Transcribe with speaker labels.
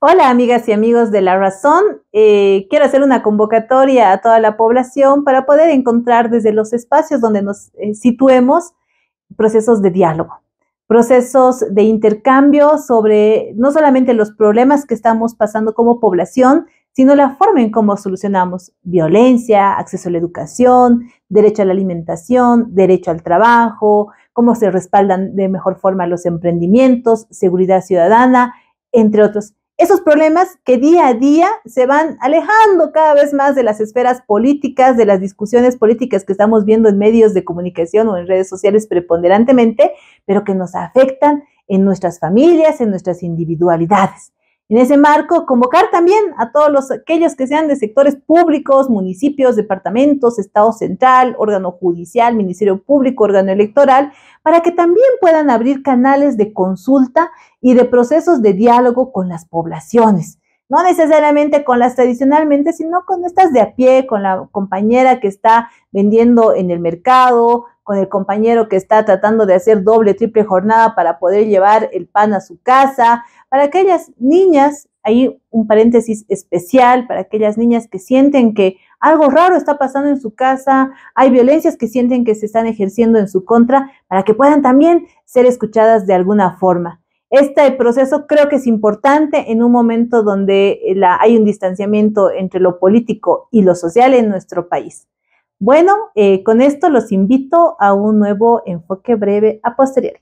Speaker 1: Hola amigas y amigos de La Razón. Eh, quiero hacer una convocatoria a toda la población para poder encontrar desde los espacios donde nos eh, situemos procesos de diálogo, procesos de intercambio sobre no solamente los problemas que estamos pasando como población, sino la forma en cómo solucionamos violencia, acceso a la educación, derecho a la alimentación, derecho al trabajo, cómo se respaldan de mejor forma los emprendimientos, seguridad ciudadana, entre otros esos problemas que día a día se van alejando cada vez más de las esferas políticas, de las discusiones políticas que estamos viendo en medios de comunicación o en redes sociales preponderantemente, pero que nos afectan en nuestras familias, en nuestras individualidades. En ese marco, convocar también a todos los, aquellos que sean de sectores públicos, municipios, departamentos, Estado central, órgano judicial, Ministerio Público, órgano electoral, para que también puedan abrir canales de consulta y de procesos de diálogo con las poblaciones no necesariamente con las tradicionalmente, sino con estas de a pie, con la compañera que está vendiendo en el mercado, con el compañero que está tratando de hacer doble, triple jornada para poder llevar el pan a su casa, para aquellas niñas, hay un paréntesis especial, para aquellas niñas que sienten que algo raro está pasando en su casa, hay violencias que sienten que se están ejerciendo en su contra, para que puedan también ser escuchadas de alguna forma. Este proceso creo que es importante en un momento donde hay un distanciamiento entre lo político y lo social en nuestro país. Bueno, eh, con esto los invito a un nuevo enfoque breve a posteriori.